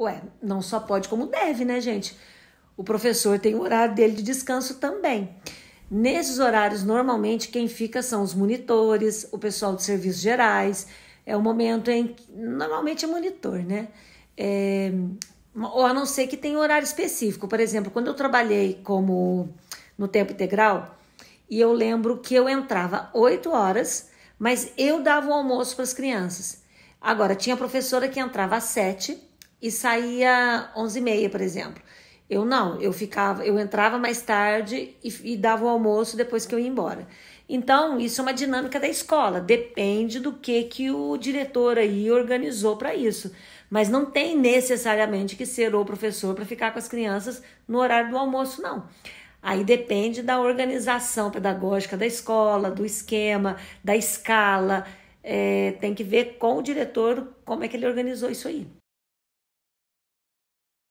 Ué, não só pode, como deve, né, gente? O professor tem o horário dele de descanso também. Nesses horários, normalmente, quem fica são os monitores, o pessoal de serviços gerais. É o momento em que. Normalmente é monitor, né? É, ou a não ser que tenha horário específico. Por exemplo, quando eu trabalhei como no tempo integral, e eu lembro que eu entrava 8 horas, mas eu dava o almoço para as crianças. Agora, tinha professora que entrava às 7 e saía 11h30, por exemplo. Eu não, eu ficava, eu entrava mais tarde e, e dava o almoço depois que eu ia embora. Então, isso é uma dinâmica da escola, depende do que que o diretor aí organizou para isso. Mas não tem necessariamente que ser o professor para ficar com as crianças no horário do almoço, não. Aí depende da organização pedagógica da escola, do esquema, da escala. É, tem que ver com o diretor como é que ele organizou isso aí.